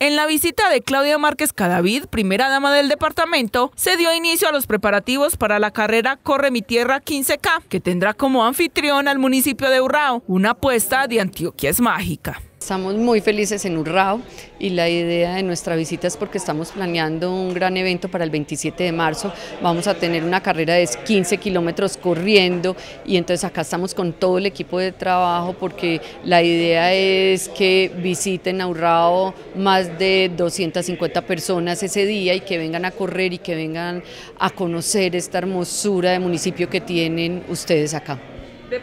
En la visita de Claudia Márquez Cadavid, primera dama del departamento, se dio inicio a los preparativos para la carrera Corre mi Tierra 15K, que tendrá como anfitrión al municipio de Urrao, una apuesta de Antioquia es mágica. Estamos muy felices en Urrao y la idea de nuestra visita es porque estamos planeando un gran evento para el 27 de marzo. Vamos a tener una carrera de 15 kilómetros corriendo y entonces acá estamos con todo el equipo de trabajo porque la idea es que visiten a Urrao más de 250 personas ese día y que vengan a correr y que vengan a conocer esta hermosura de municipio que tienen ustedes acá.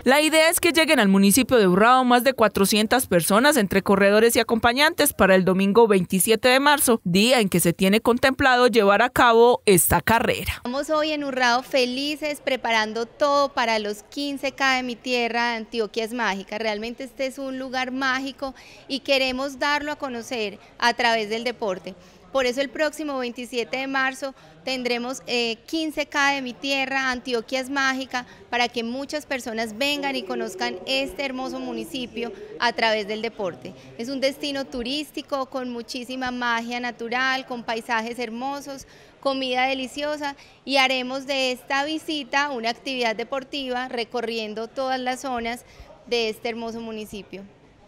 La idea es que lleguen al municipio de Urrao más de 400 personas entre corredores y acompañantes para el domingo 27 de marzo, día en que se tiene contemplado llevar a cabo esta carrera. Estamos hoy en Urrao felices, preparando todo para los 15K de mi tierra, Antioquia es mágica. Realmente este es un lugar mágico y queremos darlo a conocer a través del deporte. Por eso el próximo 27 de marzo tendremos 15K eh, de mi tierra, Antioquia es mágica, para que muchas personas vengan y conozcan este hermoso municipio a través del deporte. Es un destino turístico con muchísima magia natural, con paisajes hermosos, comida deliciosa y haremos de esta visita una actividad deportiva recorriendo todas las zonas de este hermoso municipio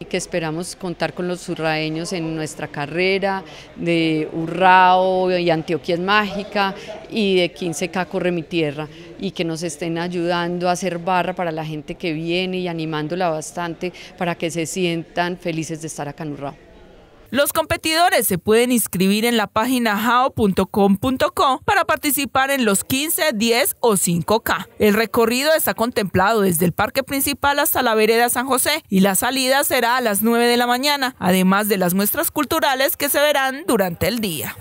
que esperamos contar con los urraeños en nuestra carrera de Urrao y Antioquia es Mágica y de 15K Corre Mi Tierra y que nos estén ayudando a hacer barra para la gente que viene y animándola bastante para que se sientan felices de estar acá en Urrao. Los competidores se pueden inscribir en la página jao.com.co para participar en los 15, 10 o 5K. El recorrido está contemplado desde el parque principal hasta la vereda San José y la salida será a las 9 de la mañana, además de las muestras culturales que se verán durante el día.